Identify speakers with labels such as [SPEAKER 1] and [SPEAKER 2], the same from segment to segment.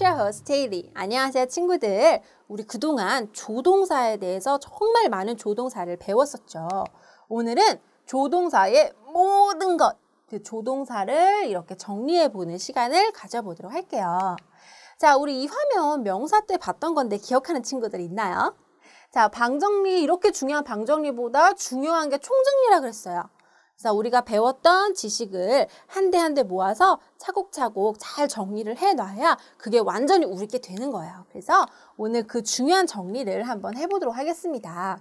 [SPEAKER 1] t e a c h e 안녕하세요, 친구들. 우리 그동안 조동사에 대해서 정말 많은 조동사를 배웠었죠. 오늘은 조동사의 모든 것, 그 조동사를 이렇게 정리해보는 시간을 가져보도록 할게요. 자, 우리 이 화면 명사 때 봤던 건데 기억하는 친구들 있나요? 자, 방정리, 이렇게 중요한 방정리보다 중요한 게 총정리라 그랬어요. 그래서 우리가 배웠던 지식을 한 대 한 대 모아서 차곡차곡 잘 정리를 해놔야 그게 완전히 우리 게 되는 거예요. 그래서 오늘 그 중요한 정리를 한번 해보도록 하겠습니다.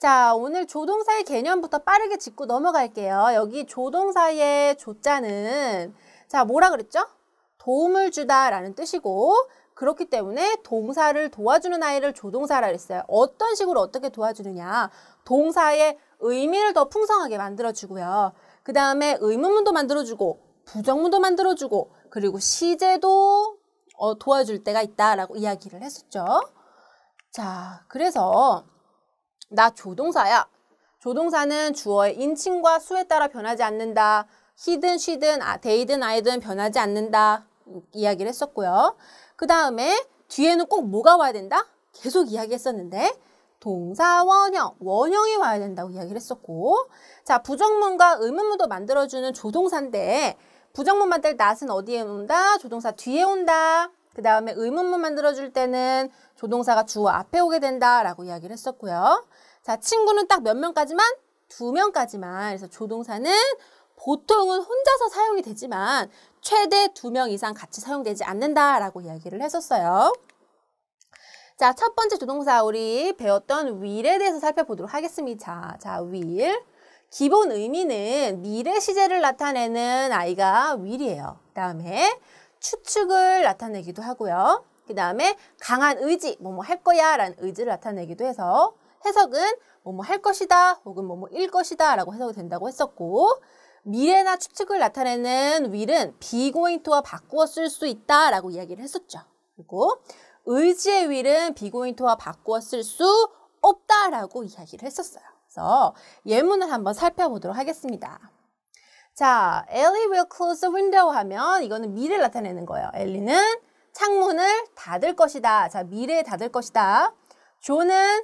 [SPEAKER 1] 자, 오늘 조동사의 개념부터 빠르게 짚고 넘어갈게요. 여기 조동사의 조자는 자, 뭐라 그랬죠? 도움을 주다라는 뜻이고 그렇기 때문에 동사를 도와주는 아이를 조동사라 했어요 어떤 식으로 어떻게 도와주느냐. 동사의 의미를 더 풍성하게 만들어주고요. 그 다음에 의문문도 만들어주고 부정문도 만들어주고 그리고 시제도 어, 도와줄 때가 있다라고 이야기를 했었죠. 자, 그래서 나 조동사야. 조동사는 주어의 인칭과 수에 따라 변하지 않는다. 히든 쉬든 아, 데이든 아이든 변하지 않는다. 이야기를 했었고요. 그 다음에 뒤에는 꼭 뭐가 와야 된다? 계속 이야기했었는데 동사 원형, 원형이 와야 된다고 이야기를 했었고 자 부정문과 의문문도 만들어주는 조동사인데 부정문 만들 낫은 어디에 온다? 조동사 뒤에 온다. 그 다음에 의문문 만들어줄 때는 조동사가 주어 앞에 오게 된다라고 이야기를 했었고요. 자, 친구는 딱 몇 명까지만? 두 명까지만. 그래서 조동사는 보통은 혼자서 사용이 되지만 최대 두 명 이상 같이 사용되지 않는다라고 이야기를 했었어요. 자, 첫 번째 조동사 우리 배웠던 will에 대해서 살펴보도록 하겠습니다. 자, will. 기본 의미는 미래 시제를 나타내는 아이가 will이에요. 그 다음에 추측을 나타내기도 하고요. 그 다음에 강한 의지, 뭐뭐 할 거야 라는 의지를 나타내기도 해서 해석은 뭐뭐 할 것이다 혹은 뭐뭐 일 것이다 라고 해석이 된다고 했었고 미래나 추측을 나타내는 will은 be goingto와 바꾸어 쓸 수 있다 라고 이야기를 했었죠. 그리고 의지의 위를 비고인토와 바꾸었을수 없다라고 이야기를 했었어요. 그래서 예문을 한번 살펴보도록 하겠습니다. 자, Ellie will close the window 하면 이거는 미래를 나타내는 거예요. 엘리는 창문을 닫을 것이다. 자, 미래에 닫을 것이다. 존은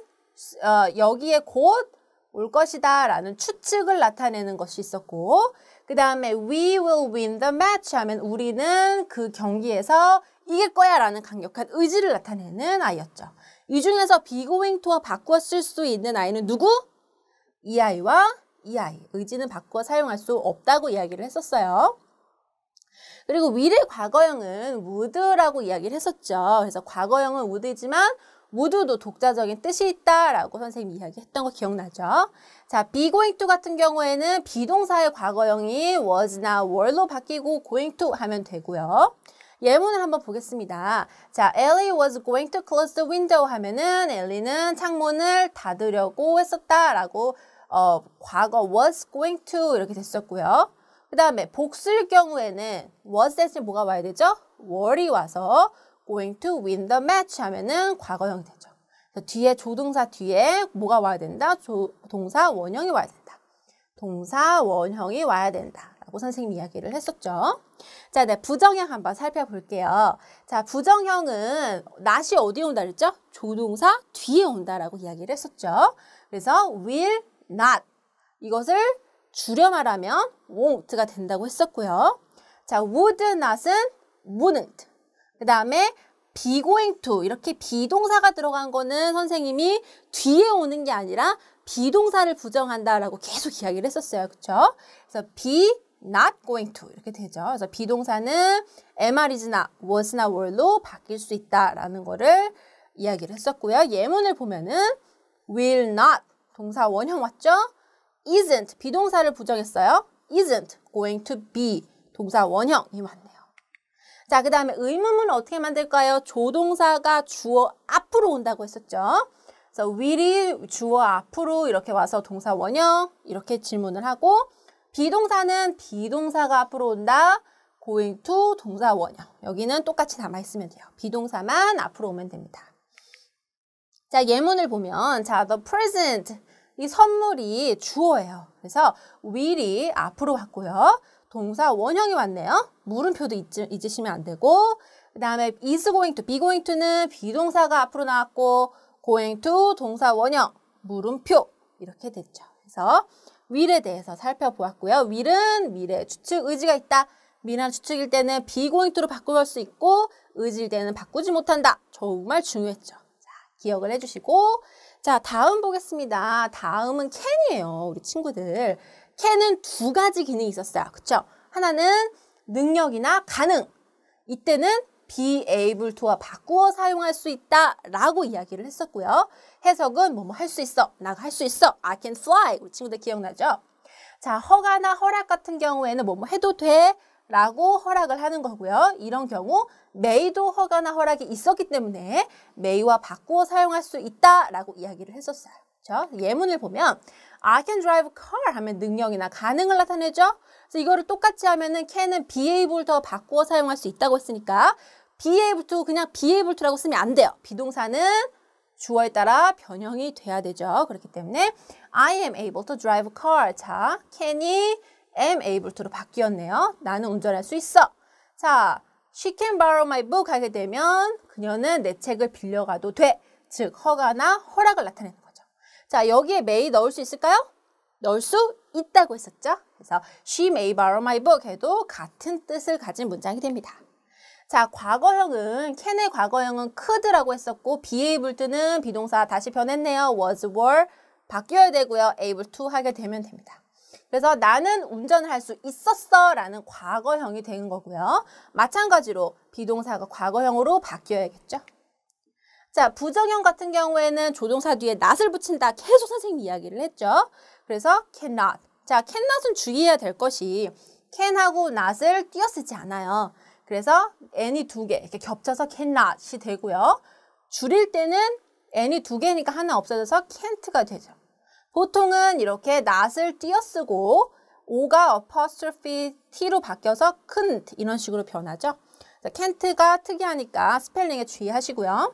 [SPEAKER 1] 어, 여기에 곧 올 것이다 라는 추측을 나타내는 것이 있었고 그 다음에 we will win the match 하면 우리는 그 경기에서 이길 거야 라는 강력한 의지를 나타내는 아이였죠. 이 중에서 비고잉 투와 바꿔 쓸 수 있는 아이는 누구? 이 아이와 이 아이. 의지는 바꿔 사용할 수 없다고 이야기를 했었어요. 그리고 will의 과거형은 would라고 이야기를 했었죠. 그래서 과거형은 would이지만 would도 독자적인 뜻이 있다라고 선생님이 이야기했던 거 기억나죠? 자, be going to 같은 경우에는 비동사의 과거형이 was나 were로 바뀌고 going to 하면 되고요. 예문을 한번 보겠습니다. 자, Ellie was going to close the window 하면은 엘리는 창문을 닫으려고 했었다라고 어, 과거 was going to 이렇게 됐었고요. 그 다음에 복수일 경우에는 was 대신 뭐가 와야 되죠? were이 와서 going to win the match 하면은 과거형 됐 뒤에 조동사 뒤에 뭐가 와야 된다? 조, 동사 원형이 와야 된다. 동사 원형이 와야 된다. 라고 선생님이 이야기를 했었죠. 자, 네, 부정형 한번 살펴볼게요. 자, 부정형은 낫이 어디에 온다 그랬죠? 조동사 뒤에 온다라고 이야기를 했었죠. 그래서 will not 이것을 줄여 말하면 won't가 된다고 했었고요. 자, would not은 wouldn't. 그 다음에 be going to 이렇게 비동사가 들어간 거는 선생님이 뒤에 오는 게 아니라 비동사를 부정한다라고 계속 이야기를 했었어요. 그렇죠? 그래서 be not going to 이렇게 되죠. 그래서 비동사는 am is나 was나 were로 바뀔 수 있다라는 거를 이야기를 했었고요. 예문을 보면은 will not 동사 원형 왔죠? isn't 비동사를 부정했어요. isn't going to be 동사 원형이 맞네 자, 그 다음에 의문문 어떻게 만들까요? 조동사가 주어 앞으로 온다고 했었죠. 그래서 will이 주어 앞으로 이렇게 와서 동사 원형 이렇게 질문을 하고 비동사는 비동사가 앞으로 온다. going to 동사 원형. 여기는 똑같이 남아있으면 돼요. 비동사만 앞으로 오면 됩니다. 자, 예문을 보면 자, the present 이 선물이 주어예요. 그래서 will이 앞으로 왔고요. 동사 원형이 왔네요. 물음표도 잊지, 잊으시면 안 되고 그 다음에 is going to, be going to는 비동사가 앞으로 나왔고 going to 동사 원형, 물음표 이렇게 됐죠. 그래서 will에 대해서 살펴보았고요. will은 미래 추측 의지가 있다. 미래 추측일 때는 be going to로 바꿀 수 있고 의지일 때는 바꾸지 못한다. 정말 중요했죠. 자, 기억을 해주시고 자, 다음 보겠습니다. 다음은 캔이에요. 우리 친구들. 캔은 두 가지 기능이 있었어요. 그쵸? 하나는 능력이나 가능. 이때는 be able to와 바꾸어 사용할 수 있다 라고 이야기를 했었고요. 해석은 뭐 뭐 할 수 있어, 나할수 있어, I can fly. 우리 친구들 기억나죠? 자, 허가나 허락 같은 경우에는 뭐뭐 뭐 해도 돼 라고 허락을 하는 거고요. 이런 경우 may도 허가나 허락이 있었기 때문에 may와 바꾸어 사용할 수 있다 라고 이야기를 했었어요. 그렇죠? 예문을 보면 I can drive car 하면 능력이나 가능을 나타내죠. 그래서 이거를 똑같이 하면은 can은 be able 더 바꾸어 사용할 수 있다고 했으니까 be able to 그냥 be able to라고 쓰면 안 돼요. 비동사는 주어에 따라 변형이 돼야 되죠. 그렇기 때문에 I am able to drive car. 자, can이 am able to로 바뀌었네요. 나는 운전할 수 있어. 자, she can borrow my book 하게 되면 그녀는 내 책을 빌려가도 돼. 즉, 허가나 허락을 나타내는 거예요. 자, 여기에 may 넣을 수 있을까요? 넣을 수 있다고 했었죠. 그래서 she may borrow my book 해도 같은 뜻을 가진 문장이 됩니다. 자, 과거형은 캔의 과거형은 could라고 했었고 be able to는 비동사 다시 변했네요. was, were 바뀌어야 되고요. able to 하게 되면 됩니다. 그래서 나는 운전을 할 수 있었어 라는 과거형이 된 거고요. 마찬가지로 비동사가 과거형으로 바뀌어야겠죠. 자, 부정형 같은 경우에는 조종사 뒤에 not을 붙인다. 계속 선생님이 이야기를 했죠. 그래서 cannot. 자, cannot은 주의해야 될 것이 can하고 not을 띄어쓰지 않아요. 그래서 n이 두 개, 이렇게 겹쳐서 cannot이 되고요. 줄일 때는 n이 두 개니까 하나 없어져서 can't가 되죠. 보통은 이렇게 not을 띄어쓰고 o가 apostrophe t로 바뀌어서 couldn't 이런 식으로 변하죠. 자, can't가 특이하니까 스펠링에 주의하시고요.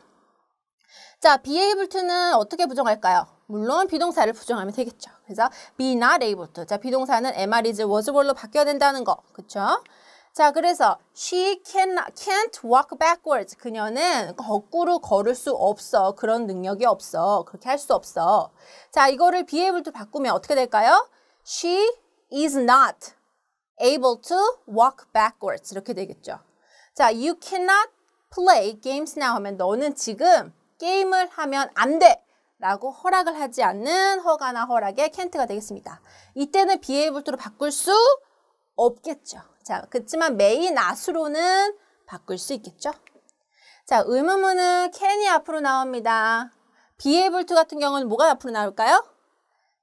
[SPEAKER 1] 자, be able to는 어떻게 부정할까요? 물론 비동사를 부정하면 되겠죠. 그래서 be not able to. 자, 비동사는 MR is was w e 로 바뀌어야 된다는 거. 그쵸? 자, 그래서 she can, can't walk backwards. 그녀는 거꾸로 걸을 수 없어. 그런 능력이 없어. 그렇게 할 수 없어. 자, 이거를 be able to 바꾸면 어떻게 될까요? She is not able to walk backwards. 이렇게 되겠죠. 자, you cannot play games now 하면 너는 지금 게임을 하면 안 돼! 라고 허락을 하지 않는 허가나 허락의 캔트가 되겠습니다. 이때는 비에이블투로 바꿀 수 없겠죠. 자, 그렇지만 메인 아수로는 바꿀 수 있겠죠. 자, 의문문은 캔이 앞으로 나옵니다. 비에이블투 같은 경우는 뭐가 앞으로 나올까요?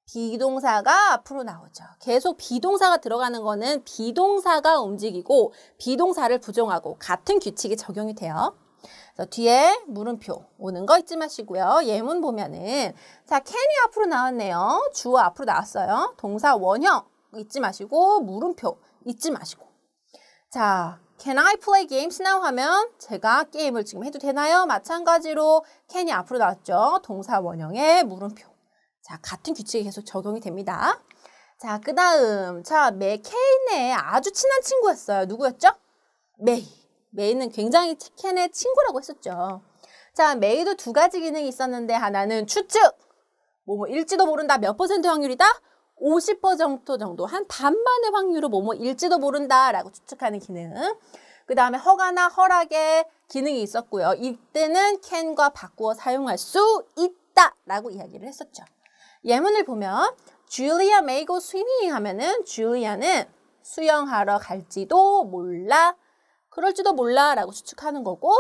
[SPEAKER 1] 비동사가 앞으로 나오죠. 계속 비동사가 들어가는 거는 비동사가 움직이고 비동사를 부정하고 같은 규칙이 적용이 돼요. 그래서 뒤에 물음표 오는 거 잊지 마시고요. 예문 보면은 자 캔이 앞으로 나왔네요. 주어 앞으로 나왔어요. 동사 원형 잊지 마시고 물음표 잊지 마시고 자 Can I play games now? 하면 제가 게임을 지금 해도 되나요? 마찬가지로 캔이 앞으로 나왔죠. 동사 원형의 물음표. 자, 같은 규칙이 계속 적용이 됩니다. 자, 그 다음. 자, 메 케인의 아주 친한 친구였어요. 누구였죠? 메이. 메이는 굉장히 치켄의 친구라고 했었죠. 자, 메이도 두 가지 기능이 있었는데 하나는 추측! 뭐 뭐일지도 모른다 몇 퍼센트 확률이다? 50% 정도 정도 한 반반의 확률로 뭐 뭐일지도 모른다라고 추측하는 기능. 그 다음에 허가나 허락의 기능이 있었고요. 이때는 캔과 바꾸어 사용할 수 있다라고 이야기를 했었죠. 예문을 보면 줄리아 메이고 스위밍 하면은 줄리아는 수영하러 갈지도 몰라 그럴지도 몰라 라고 추측하는 거고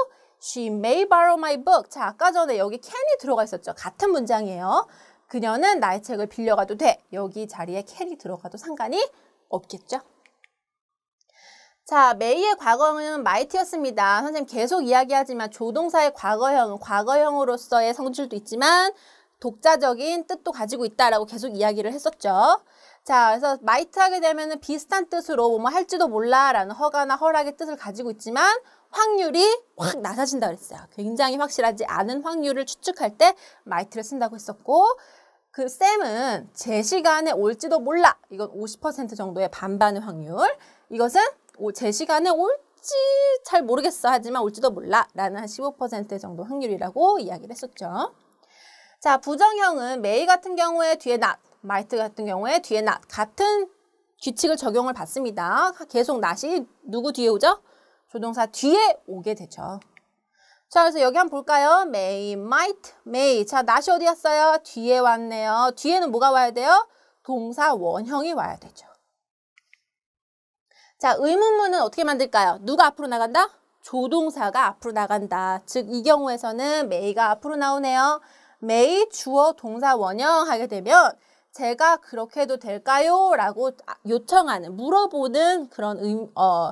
[SPEAKER 1] She may borrow my book. 자, 아까 전에 여기 can이 들어가 있었죠. 같은 문장이에요. 그녀는 나의 책을 빌려가도 돼. 여기 자리에 can이 들어가도 상관이 없겠죠. 자, may의 과거형은 might였습니다. 선생님 계속 이야기하지만 조동사의 과거형은 과거형으로서의 성질도 있지만 독자적인 뜻도 가지고 있다라고 계속 이야기를 했었죠. 자, 그래서 마이트하게 되면은 비슷한 뜻으로 뭐뭐 뭐 할지도 몰라라는 허가나 허락의 뜻을 가지고 있지만 확률이 확 낮아진다 그랬어요. 굉장히 확실하지 않은 확률을 추측할 때 마이트를 쓴다고 했었고 그 쌤은 제 시간에 올지도 몰라. 이건 50% 정도의 반반의 확률. 이것은 제 시간에 올지 잘 모르겠어 하지만 올지도 몰라 라는 한 15% 정도 확률이라고 이야기를 했었죠. 자, 부정형은 매일 같은 경우에 뒤에 나 마이트 같은 경우에 뒤에 나 같은 규칙을 적용을 받습니다. 계속 낫이 누구 뒤에 오죠? 조동사 뒤에 오게 되죠. 자, 그래서 여기 한번 볼까요? may, might, may. 자, 낫이 어디 왔어요? 뒤에 왔네요. 뒤에는 뭐가 와야 돼요? 동사 원형이 와야 되죠. 자, 의문문은 어떻게 만들까요? 누가 앞으로 나간다? 조동사가 앞으로 나간다. 즉, 이 경우에서는 may가 앞으로 나오네요. may 주어 동사 원형 하게 되면 제가 그렇게 해도 될까요? 라고 아, 요청하는, 물어보는 그런 의, 어,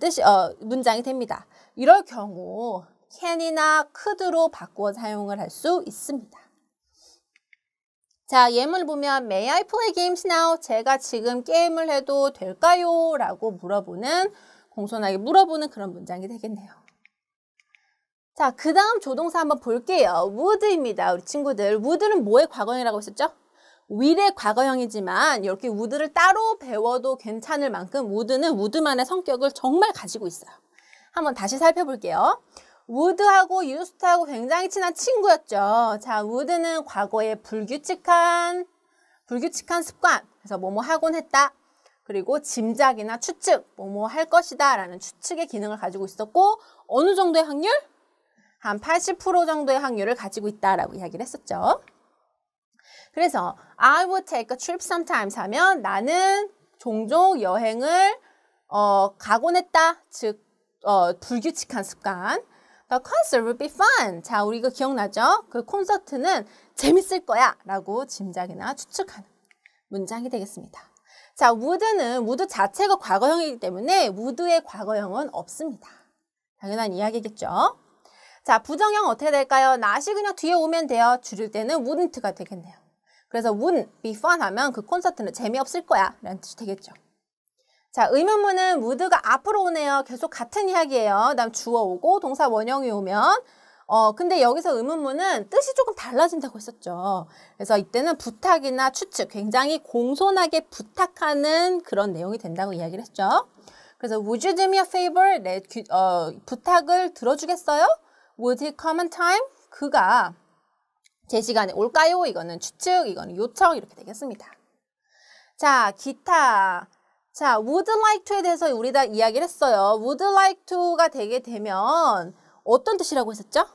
[SPEAKER 1] 뜻이, 어, 문장이 됩니다. 이럴 경우 can이나 could로 바꾸어 사용을 할 수 있습니다. 자, 예문을 보면 May I play games now? 제가 지금 게임을 해도 될까요? 라고 물어보는, 공손하게 물어보는 그런 문장이 되겠네요. 자, 그 다음 조동사 한번 볼게요. would입니다. 우리 친구들. would는 뭐의 과거형이라고 했었죠? 위례 과거형이지만 이렇게 우드를 따로 배워도 괜찮을 만큼 우드는 우드만의 성격을 정말 가지고 있어요. 한번 다시 살펴볼게요. 우드하고 유스트하고 굉장히 친한 친구였죠. 자, 우드는 과거에 불규칙한 불규칙한 습관, 그래서 뭐뭐 하곤 했다. 그리고 짐작이나 추측, 뭐뭐 할 것이다 라는 추측의 기능을 가지고 있었고 어느 정도의 확률? 한 80% 정도의 확률을 가지고 있다라고 이야기를 했었죠. 그래서 I would take a trip sometimes 하면 나는 종종 여행을 어, 가곤 했다. 즉, 어, 불규칙한 습관. The concert w o u l be fun. 자, 우리 이거 기억나죠? 그 콘서트는 재밌을 거야 라고 짐작이나 추측하는 문장이 되겠습니다. 자, would는 would 자체가 과거형이기 때문에 would의 과거형은 없습니다. 당연한 이야기겠죠? 자, 부정형 어떻게 될까요? n o 이 그냥 뒤에 오면 돼요. 줄일 때는 wouldn't가 되겠네요. 그래서 would be fun 하면 그 콘서트는 재미없을 거야 라는 뜻이 되겠죠. 자, 의문문은 would가 앞으로 오네요. 계속 같은 이야기예요. 그 다음 주어 오고 동사 원형이 오면 어, 근데 여기서 의문문은 뜻이 조금 달라진다고 했었죠. 그래서 이때는 부탁이나 추측, 굉장히 공손하게 부탁하는 그런 내용이 된다고 이야기를 했죠. 그래서 would you do me a favor? 내 어, 부탁을 들어주겠어요? Would he come on time? 그가 제 시간에 올까요? 이거는 추측, 이거는 요청 이렇게 되겠습니다. 자, 기타. 자, would like to에 대해서 우리 다 이야기를 했어요. would like to가 되게 되면 어떤 뜻이라고 했었죠?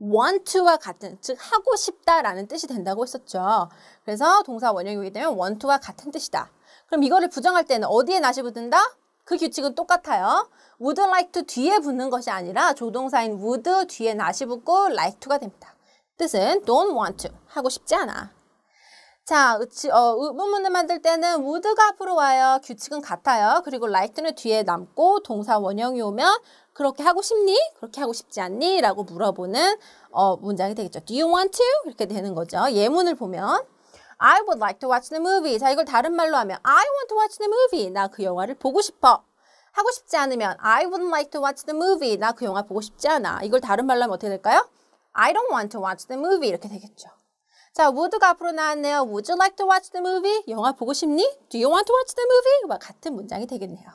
[SPEAKER 1] want to와 같은, 즉 하고 싶다라는 뜻이 된다고 했었죠. 그래서 동사 원형이기 때문에 want to와 같은 뜻이다. 그럼 이거를 부정할 때는 어디에 나시 붙는다? 그 규칙은 똑같아요. would like to 뒤에 붙는 것이 아니라 조동사인 would 뒤에 나시 붙고 like to가 됩니다. 뜻은 don't want to, 하고 싶지 않아. 자, 의치, 어, 의문문을 만들 때는 would가 앞으로 와요. 규칙은 같아요. 그리고 like는 뒤에 남고 동사 원형이 오면 그렇게 하고 싶니? 그렇게 하고 싶지 않니? 라고 물어보는 어, 문장이 되겠죠. Do you want to? 이렇게 되는 거죠. 예문을 보면 I would like to watch the movie. 자, 이걸 다른 말로 하면 I want to watch the movie. 나 그 영화를 보고 싶어. 하고 싶지 않으면 I wouldn't like to watch the movie. 나 그 영화 보고 싶지 않아. 이걸 다른 말로 하면 어떻게 될까요? I don't want to watch the movie 이렇게 되겠죠. 자, would가 앞으로 나왔네요. Would you like to watch the movie? 영화 보고 싶니? Do you want to watch the movie? 와 같은 문장이 되겠네요.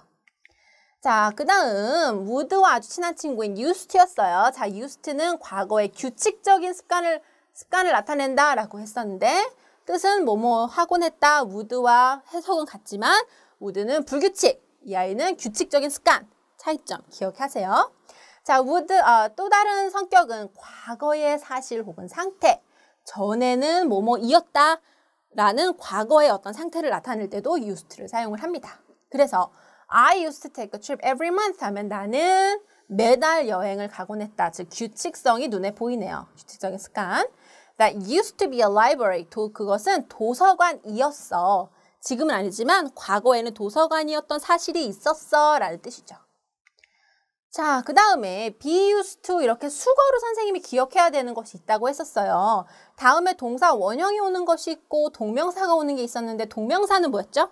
[SPEAKER 1] 자, 그 다음 would와 아주 친한 친구인 used였어요. 자, used는 과거의 규칙적인 습관을 습관을 나타낸다 라고 했었는데 뜻은 뭐뭐 하곤 했다, would와 해석은 같지만 would는 불규칙, 이 아이는 규칙적인 습관, 차이점 기억하세요. 자, would 어, 또 다른 성격은 과거의 사실 혹은 상태 전에는 뭐뭐이었다 라는 과거의 어떤 상태를 나타낼 때도 used를 사용을 합니다. 그래서 I used to take a trip every month 하면 나는 매달 여행을 가곤 했다. 즉 규칙성이 눈에 보이네요. 규칙적인 습관. That used to be a library. 도, 그것은 도서관이었어. 지금은 아니지만 과거에는 도서관이었던 사실이 있었어 라는 뜻이죠. 자, 그 다음에 be used to 이렇게 수거로 선생님이 기억해야 되는 것이 있다고 했었어요. 다음에 동사 원형이 오는 것이 있고 동명사가 오는 게 있었는데 동명사는 뭐였죠?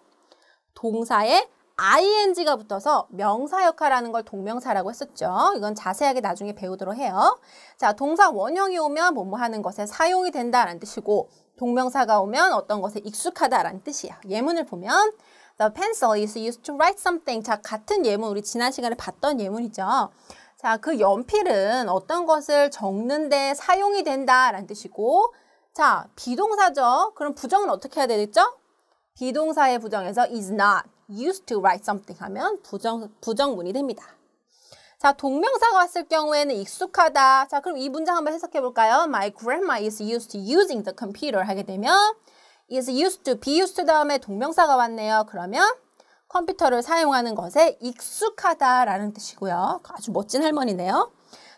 [SPEAKER 1] 동사에 ing가 붙어서 명사 역할하는 걸 동명사라고 했었죠. 이건 자세하게 나중에 배우도록 해요. 자, 동사 원형이 오면 뭐뭐 하는 것에 사용이 된다라는 뜻이고 동명사가 오면 어떤 것에 익숙하다라는 뜻이야. 예문을 보면 The pencil is used to write something. 자, 같은 예문, 우리 지난 시간에 봤던 예문이죠. 자, 그 연필은 어떤 것을 적는데 사용이 된다라는 뜻이고, 자, 비동사죠. 그럼 부정은 어떻게 해야 되겠죠? 비동사의 부정에서 is not used to write something 하면 부정, 부정문이 됩니다. 자, 동명사가 왔을 경우에는 익숙하다. 자, 그럼 이 문장 한번 해석해 볼까요? My grandma is used to using the computer 하게 되면 is used to, be used 다음에 동명사가 왔네요. 그러면 컴퓨터를 사용하는 것에 익숙하다라는 뜻이고요. 아주 멋진 할머니네요.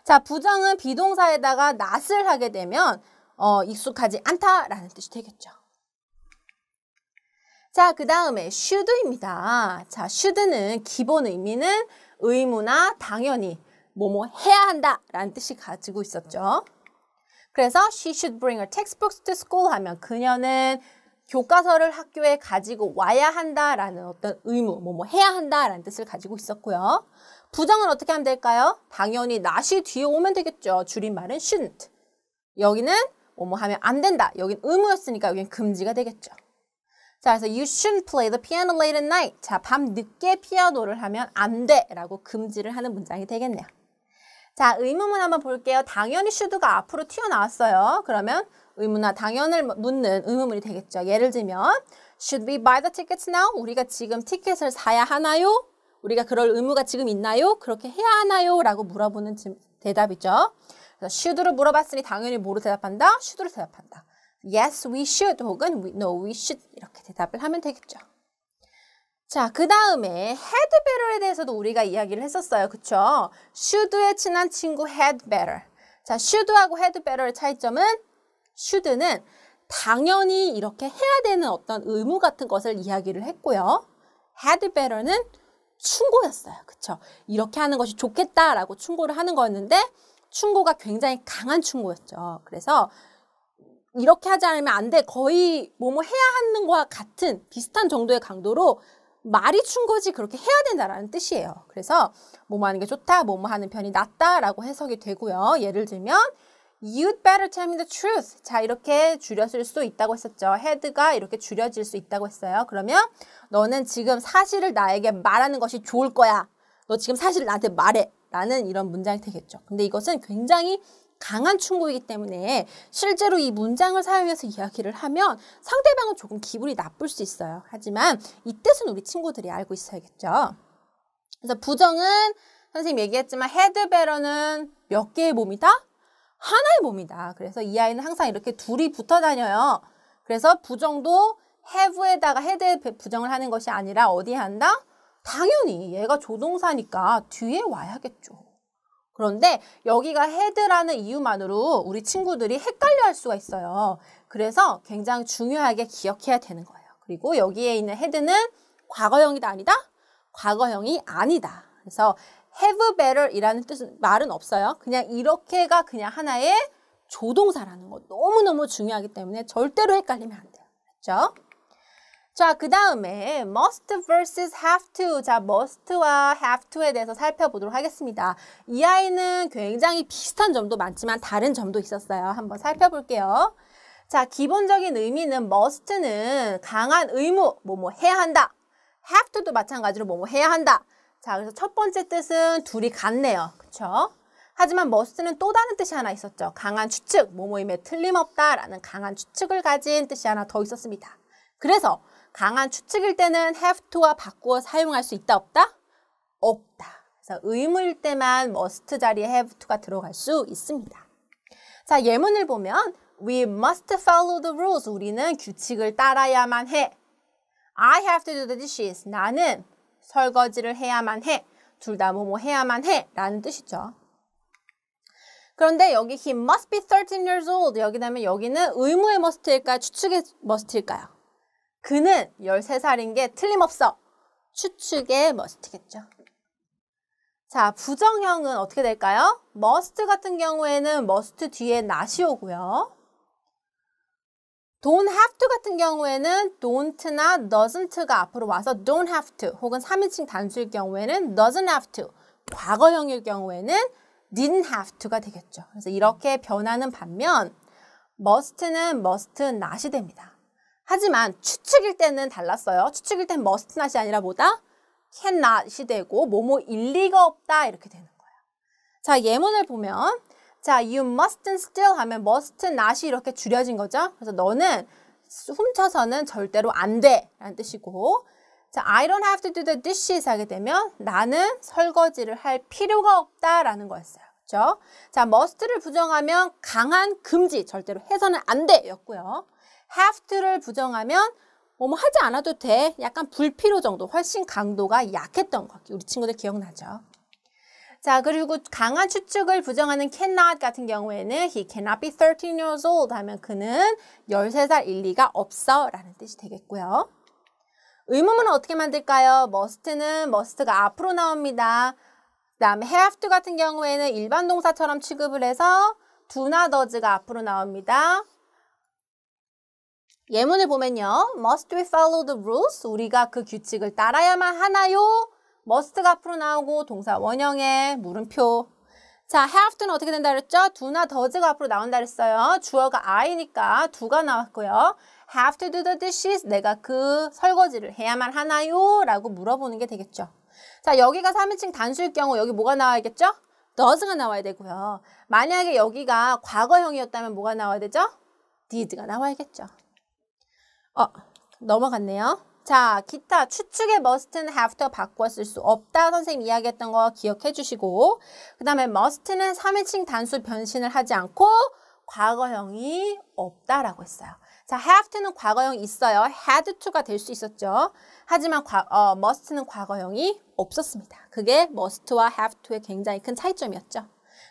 [SPEAKER 1] 자, 부정은 비동사에다가 낫을 하게 되면 어, 익숙하지 않다라는 뜻이 되겠죠. 자, 그 다음에 should입니다. 자, should는 기본 의미는 의무나 당연히 뭐뭐 해야 한다라는 뜻이 가지고 있었죠. 그래서 she should bring her textbooks to school 하면 그녀는 교과서를 학교에 가지고 와야 한다라는 어떤 의무, 뭐뭐 뭐 해야 한다라는 뜻을 가지고 있었고요. 부정은 어떻게 하면 될까요? 당연히 not이 뒤에 오면 되겠죠. 줄임말은 shouldn't. 여기는 뭐뭐 뭐 하면 안 된다. 여긴 의무였으니까 여긴 금지가 되겠죠. 자, 그래서 you shouldn't play the piano late at night. 자, 밤 늦게 피아노를 하면 안 돼라고 금지를 하는 문장이 되겠네요. 자, 의문문 한번 볼게요. 당연히 슈드가 앞으로 튀어나왔어요. 그러면 의문화 당연을 묻는 의문문이 되겠죠. 예를 들면 Should we buy the tickets now? 우리가 지금 티켓을 사야 하나요? 우리가 그럴 의무가 지금 있나요? 그렇게 해야 하나요? 라고 물어보는 대답이죠. 그래서 should로 물어봤으니 당연히 뭐로 대답한다? should로 대답한다. Yes, we should 혹은 we, no, we should 이렇게 대답을 하면 되겠죠. 자, 그 다음에 had better에 대해서도 우리가 이야기를 했었어요. 그쵸? should에 친한 친구 had better. 자, should하고 had better의 차이점은 should는 당연히 이렇게 해야 되는 어떤 의무 같은 것을 이야기를 했고요. had better는 충고였어요. 그쵸? 이렇게 하는 것이 좋겠다라고 충고를 하는 거였는데 충고가 굉장히 강한 충고였죠. 그래서 이렇게 하지 않으면 안 돼. 거의 뭐 뭐 해야 하는 거와 같은 비슷한 정도의 강도로 말이 춘 거지 그렇게 해야 된다라는 뜻이에요. 그래서 뭐뭐 하는 게 좋다, 뭐뭐 하는 편이 낫다라고 해석이 되고요. 예를 들면 You'd better tell me the truth. 자, 이렇게 줄여질 수 있다고 했었죠. 헤드가 이렇게 줄여질 수 있다고 했어요. 그러면 너는 지금 사실을 나에게 말하는 것이 좋을 거야. 너 지금 사실을 나한테 말해. 라는 이런 문장이 되겠죠. 근데 이것은 굉장히 강한 충고이기 때문에 실제로 이 문장을 사용해서 이야기를 하면 상대방은 조금 기분이 나쁠 수 있어요. 하지만 이 뜻은 우리 친구들이 알고 있어야겠죠. 그래서 부정은 선생님 얘기했지만 헤드베러는 몇 개의 몸이다? 하나의 몸이다. 그래서 이 아이는 항상 이렇게 둘이 붙어 다녀요. 그래서 부정도 have에다가 헤드 부정을 하는 것이 아니라 어디에 한다? 당연히 얘가 조동사니까 뒤에 와야겠죠. 그런데 여기가 헤드라는 이유만으로 우리 친구들이 헷갈려 할 수가 있어요. 그래서 굉장히 중요하게 기억해야 되는 거예요. 그리고 여기에 있는 헤드는 과거형이다 아니다? 과거형이 아니다. 그래서 have better 이라는 뜻은 말은 없어요. 그냥 이렇게가 그냥 하나의 조동사라는 거 너무너무 중요하기 때문에 절대로 헷갈리면 안 돼요. 그렇죠? 자, 그 다음에 must v s u s have to. 자, must와 have to에 대해서 살펴보도록 하겠습니다. 이 아이는 굉장히 비슷한 점도 많지만 다른 점도 있었어요. 한번 살펴볼게요. 자, 기본적인 의미는 must는 강한 의무, 뭐뭐 뭐, 해야 한다. have to도 마찬가지로 뭐뭐 뭐, 해야 한다. 자, 그래서 첫 번째 뜻은 둘이 같네요. 그쵸? 하지만 머스는 또 다른 뜻이 하나 있었죠. 강한 추측, 모모임에 틀림없다라는 강한 추측을 가진 뜻이 하나 더 있었습니다. 그래서 강한 추측일 때는 have to와 바꾸어 사용할 수 있다 없다? 없다. 그래서 의무일 때만 must 자리에 have to가 들어갈 수 있습니다. 자 예문을 보면 We must follow the rules. 우리는 규칙을 따라야만 해. I have to do the dishes. 나는 설거지를 해야만 해. 둘 다 뭐뭐 해야만 해. 라는 뜻이죠. 그런데 여기 he must be 13 years old. 여기다면 여기는 의무의 must일까요? 추측의 must일까요? 그는 13살인 게 틀림없어. 추측의 머스트겠죠. 자, 부정형은 어떻게 될까요? 머스트 같은 경우에는 머스트 뒤에 not이 오고요. don't have to 같은 경우에는 don't나 doesn't가 앞으로 와서 don't have to 혹은 3인칭 단수일 경우에는 doesn't have to 과거형일 경우에는 didn't have to가 되겠죠. 그래서 이렇게 변하는 반면 must는 must not이 됩니다. 하지만 추측일 때는 달랐어요. 추측일 땐 must not이 아니라 뭐다? can not이 되고 뭐뭐 일리가 없다 이렇게 되는 거예요. 자 예문을 보면 자 you mustn't still 하면 must not이 이렇게 줄여진 거죠. 그래서 너는 훔쳐서는 절대로 안돼 라는 뜻이고 자, I don't have to do the dishes 하게 되면 나는 설거지를 할 필요가 없다라는 거였어요. 그렇죠? 자, must를 부정하면 강한 금지, 절대로 해서는 안 돼였고요. have to를 부정하면 뭐뭐 뭐 하지 않아도 돼. 약간 불필요 정도. 훨씬 강도가 약했던 거. 우리 친구들 기억나죠? 자, 그리고 강한 추측을 부정하는 cannot 같은 경우에는 he cannot be 13 years old 하면 그는 13살 일리가 없어 라는 뜻이 되겠고요. 의문문은 어떻게 만들까요? must는 must가 앞으로 나옵니다. 그 다음에 have to 같은 경우에는 일반 동사처럼 취급을 해서 do not does가 앞으로 나옵니다. 예문을 보면요. Must we follow the rules? 우리가 그 규칙을 따라야만 하나요? must가 앞으로 나오고 동사 원형에 물음표. 자, have to는 어떻게 된다 그랬죠? do나 does가 앞으로 나온다 그랬어요. 주어가 I니까 do가 나왔고요. have to do the dishes. 내가 그 설거지를 해야만 하나요? 라고 물어보는 게 되겠죠. 자, 여기가 3인칭 단수일 경우 여기 뭐가 나와야겠죠? does가 나와야 되고요. 만약에 여기가 과거형이었다면 뭐가 나와야 되죠? did가 나와야겠죠. 어, 넘어갔네요. 자, 기타 추측의 must는 have도 바꿔 쓸수 없다 선생님 이야기했던 거 기억해 주시고 그 다음에 must는 3인칭 단수 변신을 하지 않고 과거형이 없다라고 했어요. 자, have to는 과거형 있어요. had to가 될 수 있었죠. 하지만 과, 어, must는 과거형이 없었습니다. 그게 must와 have to의 굉장히 큰 차이점이었죠.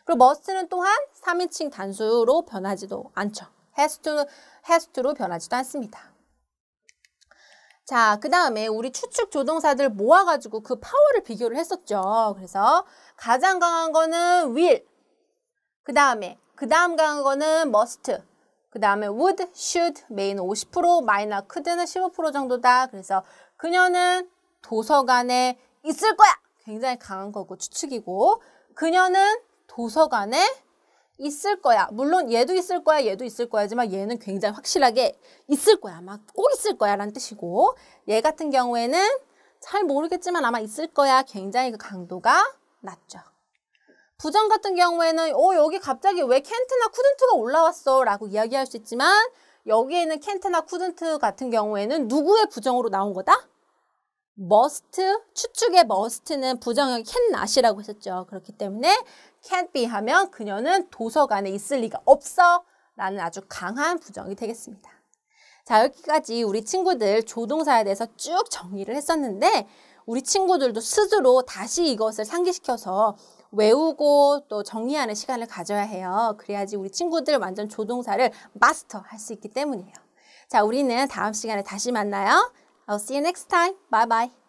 [SPEAKER 1] 그리고 must는 또한 3인칭 단수로 변하지도 않죠. has to는 has to로 변하지도 않습니다. 자, 그 다음에 우리 추측 조동사들 모아가지고 그 파워를 비교를 했었죠. 그래서 가장 강한 거는 will. 그 다음에, 그 다음 강한 거는 must. 그 다음에 would, should, may는 50%, m i g h t could는 15% 정도다. 그래서 그녀는 도서관에 있을 거야! 굉장히 강한 거고 추측이고 그녀는 도서관에 있을 거야. 물론 얘도 있을 거야, 얘도 있을 거야지만 얘는 굉장히 확실하게 있을 거야. 아마 꼭 있을 거야 라는 뜻이고 얘 같은 경우에는 잘 모르겠지만 아마 있을 거야. 굉장히 그 강도가 낮죠. 부정 같은 경우에는 어 여기 갑자기 왜켄트나 쿠든트가 올라왔어 라고 이야기할 수 있지만 여기에는 켄트나 쿠든트 같은 경우에는 누구의 부정으로 나온 거다? 머스트, 추측의 머스트는 부정형 캔낫이라고 했었죠. 그렇기 때문에 can't be 하면 그녀는 도서관에 있을 리가 없어 라는 아주 강한 부정이 되겠습니다. 자 여기까지 우리 친구들 조동사에 대해서 쭉 정리를 했었는데 우리 친구들도 스스로 다시 이것을 상기시켜서 외우고 또 정리하는 시간을 가져야 해요. 그래야지 우리 친구들 완전 조동사를 마스터할 수 있기 때문이에요. 자, 우리는 다음 시간에 다시 만나요. I'll see you next time. Bye bye.